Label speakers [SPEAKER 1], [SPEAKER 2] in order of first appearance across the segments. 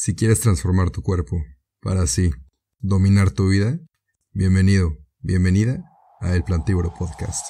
[SPEAKER 1] Si quieres transformar tu cuerpo para así dominar tu vida, bienvenido, bienvenida a El Plantívoro Podcast.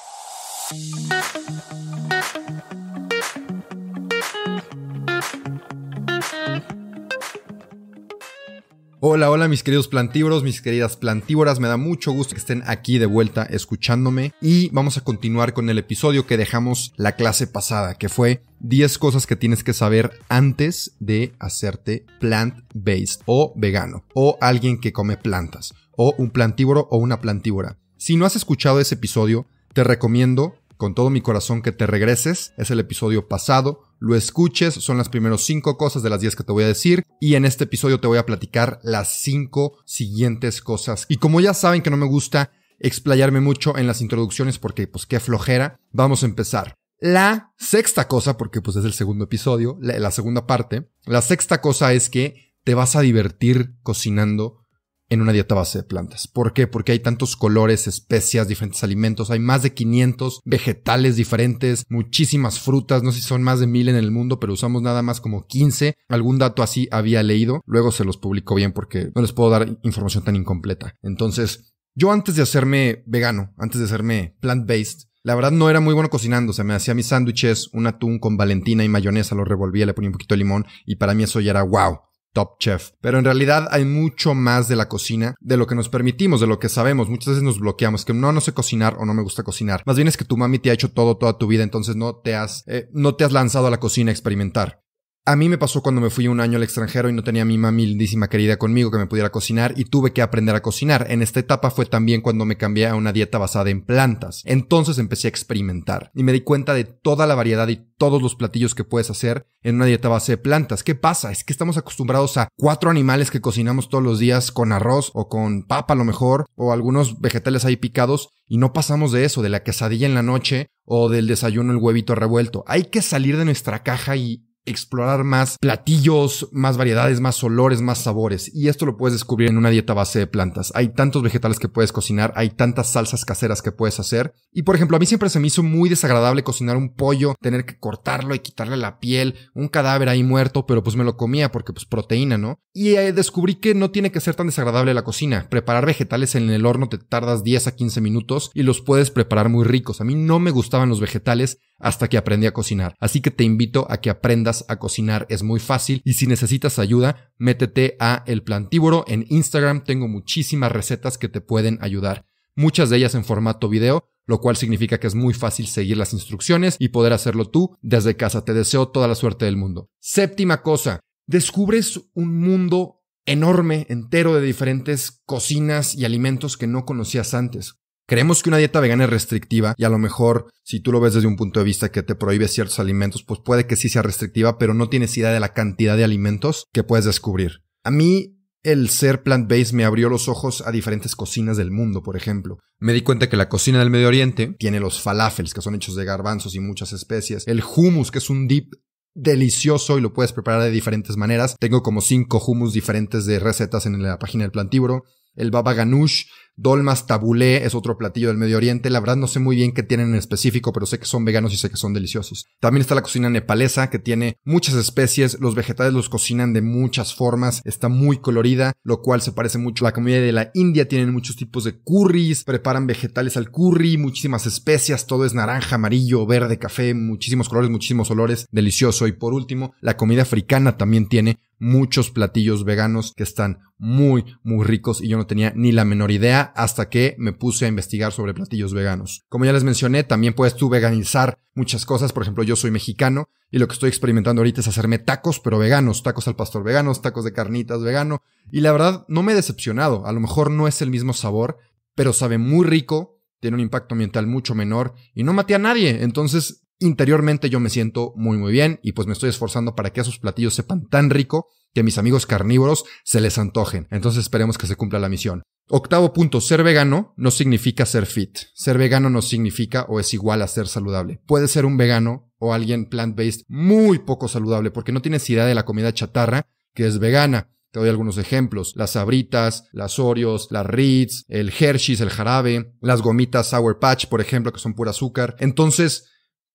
[SPEAKER 1] Hola, hola mis queridos plantívoros, mis queridas plantívoras, me da mucho gusto que estén aquí de vuelta escuchándome y vamos a continuar con el episodio que dejamos la clase pasada, que fue 10 cosas que tienes que saber antes de hacerte plant-based o vegano o alguien que come plantas o un plantívoro o una plantívora. Si no has escuchado ese episodio, te recomiendo con todo mi corazón que te regreses, es el episodio pasado lo escuches. Son las primeros cinco cosas de las 10 que te voy a decir. Y en este episodio te voy a platicar las cinco siguientes cosas. Y como ya saben que no me gusta explayarme mucho en las introducciones porque pues qué flojera, vamos a empezar. La sexta cosa, porque pues es el segundo episodio, la, la segunda parte, la sexta cosa es que te vas a divertir cocinando en una dieta base de plantas. ¿Por qué? Porque hay tantos colores, especias, diferentes alimentos, hay más de 500 vegetales diferentes, muchísimas frutas, no sé si son más de mil en el mundo, pero usamos nada más como 15. Algún dato así había leído, luego se los publico bien porque no les puedo dar información tan incompleta. Entonces, yo antes de hacerme vegano, antes de hacerme plant-based, la verdad no era muy bueno cocinando, o sea, me hacía mis sándwiches, un atún con valentina y mayonesa, lo revolvía, le ponía un poquito de limón y para mí eso ya era wow. Chef. Pero en realidad hay mucho más de la cocina, de lo que nos permitimos, de lo que sabemos. Muchas veces nos bloqueamos, que no, no sé cocinar o no me gusta cocinar. Más bien es que tu mami te ha hecho todo toda tu vida, entonces no te has, eh, no te has lanzado a la cocina a experimentar. A mí me pasó cuando me fui un año al extranjero y no tenía a mi mami querida conmigo que me pudiera cocinar y tuve que aprender a cocinar. En esta etapa fue también cuando me cambié a una dieta basada en plantas. Entonces empecé a experimentar y me di cuenta de toda la variedad y todos los platillos que puedes hacer en una dieta base de plantas. ¿Qué pasa? Es que estamos acostumbrados a cuatro animales que cocinamos todos los días con arroz o con papa a lo mejor o algunos vegetales ahí picados y no pasamos de eso, de la quesadilla en la noche o del desayuno el huevito revuelto. Hay que salir de nuestra caja y explorar más platillos, más variedades, más olores, más sabores. Y esto lo puedes descubrir en una dieta base de plantas. Hay tantos vegetales que puedes cocinar, hay tantas salsas caseras que puedes hacer. Y por ejemplo, a mí siempre se me hizo muy desagradable cocinar un pollo, tener que cortarlo y quitarle la piel, un cadáver ahí muerto, pero pues me lo comía porque pues proteína, ¿no? Y eh, descubrí que no tiene que ser tan desagradable la cocina. Preparar vegetales en el horno te tardas 10 a 15 minutos y los puedes preparar muy ricos. A mí no me gustaban los vegetales hasta que aprendí a cocinar. Así que te invito a que aprendas a cocinar, es muy fácil y si necesitas ayuda, métete a El Plantíboro en Instagram, tengo muchísimas recetas que te pueden ayudar, muchas de ellas en formato video, lo cual significa que es muy fácil seguir las instrucciones y poder hacerlo tú desde casa. Te deseo toda la suerte del mundo. Séptima cosa, descubres un mundo enorme, entero de diferentes cocinas y alimentos que no conocías antes. Creemos que una dieta vegana es restrictiva y a lo mejor si tú lo ves desde un punto de vista que te prohíbe ciertos alimentos, pues puede que sí sea restrictiva, pero no tienes idea de la cantidad de alimentos que puedes descubrir. A mí el ser plant-based me abrió los ojos a diferentes cocinas del mundo, por ejemplo. Me di cuenta que la cocina del Medio Oriente tiene los falafels, que son hechos de garbanzos y muchas especies, el hummus, que es un dip delicioso y lo puedes preparar de diferentes maneras. Tengo como cinco hummus diferentes de recetas en la página del Plantívoro, el baba ganoush, Dolmas tabulé es otro platillo del Medio Oriente. La verdad no sé muy bien qué tienen en específico, pero sé que son veganos y sé que son deliciosos. También está la cocina nepalesa, que tiene muchas especies. Los vegetales los cocinan de muchas formas. Está muy colorida, lo cual se parece mucho a la comida de la India. Tienen muchos tipos de curries, preparan vegetales al curry, muchísimas especias. Todo es naranja, amarillo, verde, café, muchísimos colores, muchísimos olores. Delicioso. Y por último, la comida africana también tiene muchos platillos veganos que están muy, muy ricos y yo no tenía ni la menor idea hasta que me puse a investigar sobre platillos veganos. Como ya les mencioné, también puedes tú veganizar muchas cosas. Por ejemplo, yo soy mexicano y lo que estoy experimentando ahorita es hacerme tacos, pero veganos, tacos al pastor veganos, tacos de carnitas vegano. Y la verdad, no me he decepcionado. A lo mejor no es el mismo sabor, pero sabe muy rico, tiene un impacto ambiental mucho menor y no maté a nadie. Entonces, Interiormente yo me siento muy muy bien y pues me estoy esforzando para que esos platillos sepan tan rico que mis amigos carnívoros se les antojen. Entonces esperemos que se cumpla la misión. Octavo punto, ser vegano no significa ser fit. Ser vegano no significa o es igual a ser saludable. Puede ser un vegano o alguien plant-based muy poco saludable porque no tienes idea de la comida chatarra que es vegana. Te doy algunos ejemplos. Las sabritas, las Oreos, las Ritz, el Hershey's, el jarabe, las gomitas Sour Patch, por ejemplo, que son pura azúcar. Entonces,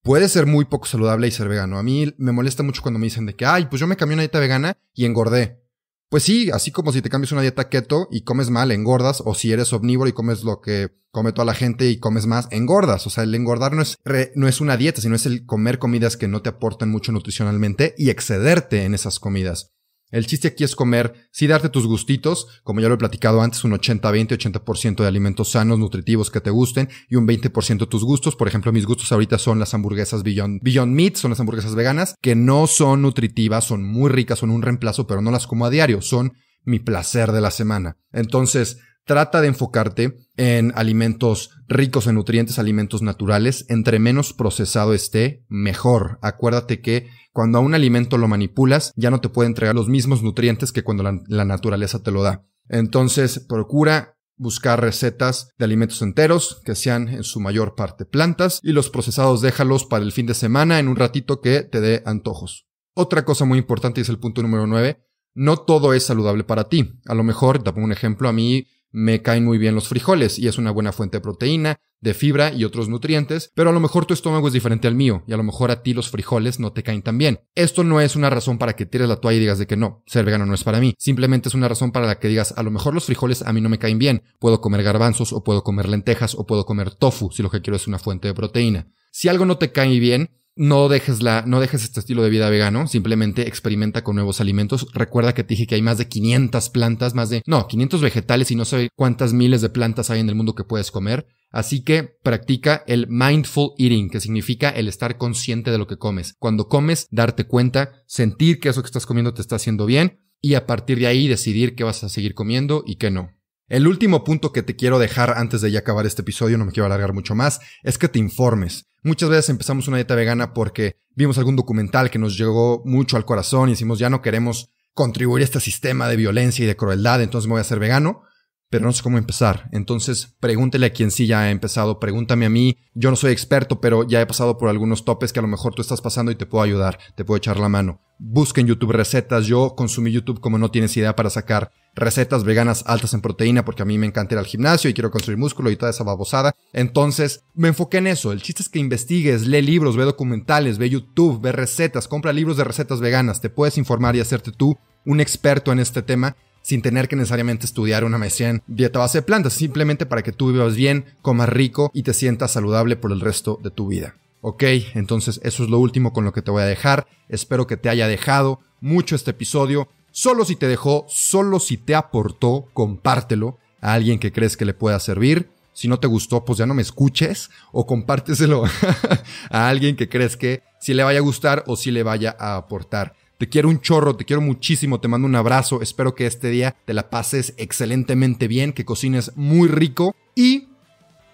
[SPEAKER 1] puede ser muy poco saludable y ser vegano. A mí me molesta mucho cuando me dicen de que, ay, pues yo me cambié una dieta vegana y engordé. Pues sí, así como si te cambias una dieta keto y comes mal, engordas, o si eres omnívoro y comes lo que come toda la gente y comes más, engordas. O sea, el engordar no es, no es una dieta, sino es el comer comidas que no te aportan mucho nutricionalmente y excederte en esas comidas. El chiste aquí es comer, sí darte tus gustitos, como ya lo he platicado antes, un 80-20, 80%, de alimentos sanos, nutritivos que te gusten y un 20% tus gustos. Por ejemplo, mis gustos ahorita son las hamburguesas Beyond, Beyond Meat, son las hamburguesas veganas, que no son nutritivas, son muy ricas, son un reemplazo, pero no las como a diario, son mi placer de la semana. Entonces, Trata de enfocarte en alimentos ricos en nutrientes, alimentos naturales. Entre menos procesado esté, mejor. Acuérdate que cuando a un alimento lo manipulas, ya no te puede entregar los mismos nutrientes que cuando la, naturaleza te lo da. Entonces, procura buscar recetas de alimentos enteros que sean en su mayor parte plantas y los procesados déjalos para el fin de semana en un ratito que te dé antojos. Otra cosa muy importante es el punto número 9, no todo es saludable para ti. A lo mejor, te pongo un ejemplo, a mí me caen muy bien los frijoles y es una buena fuente de proteína, de fibra y otros nutrientes, pero a lo mejor tu estómago es diferente al mío y a lo mejor a ti los frijoles no te caen tan bien. Esto no es una razón para que tires la toalla y digas de que no, ser vegano no es para mí, simplemente es una razón para la que digas a lo mejor los frijoles a mí no me caen bien, puedo comer garbanzos o puedo comer lentejas o puedo comer tofu si lo que quiero es una fuente de proteína. Si algo no te cae bien, no dejes, la, no dejes este estilo de vida vegano, simplemente experimenta con nuevos alimentos. Recuerda que te dije que hay más de 500 plantas, más de, no, 500 vegetales y no sé cuántas miles de plantas hay en el mundo que puedes comer. Así que practica el mindful eating, que significa el estar consciente de lo que comes. Cuando comes, darte cuenta, sentir que eso que estás comiendo te está haciendo bien y a partir de ahí decidir qué vas a seguir comiendo y qué no. El último punto que te quiero dejar antes de ya acabar este episodio, no me quiero alargar mucho más, es que te informes. Muchas veces empezamos una dieta vegana porque vimos algún documental que nos llegó mucho al corazón y decimos ya no queremos contribuir a este sistema de violencia y de crueldad, entonces me voy a ser vegano pero no sé cómo empezar. Entonces, pregúntele a quien sí ya ha empezado, pregúntame a mí. Yo no soy experto, pero ya he pasado por algunos topes que a lo mejor tú estás pasando y te puedo ayudar, te puedo echar la mano. Busca en YouTube recetas. Yo consumí YouTube como no tienes idea para sacar recetas veganas altas en proteína porque a mí me encanta ir al gimnasio y quiero construir músculo y toda esa babosada. Entonces, me enfoqué en eso. El chiste es que investigues, lee libros, ve documentales, ve YouTube, ve recetas, compra libros de recetas veganas. Te puedes informar y hacerte tú un experto en este tema sin tener que necesariamente estudiar una medicina en dieta base de plantas, simplemente para que tú vivas bien, comas rico y te sientas saludable por el resto de tu vida. Ok, entonces eso es lo último con lo que te voy a dejar. Espero que te haya dejado mucho este episodio. Solo si te dejó, solo si te aportó, compártelo a alguien que crees que le pueda servir. Si no te gustó, pues ya no me escuches o compárteselo a alguien que crees que si le vaya a gustar o si le vaya a aportar. Te quiero un chorro, te quiero muchísimo, te mando un abrazo, espero que este día te la pases excelentemente bien, que cocines muy rico y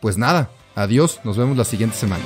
[SPEAKER 1] pues nada, adiós, nos vemos la siguiente semana.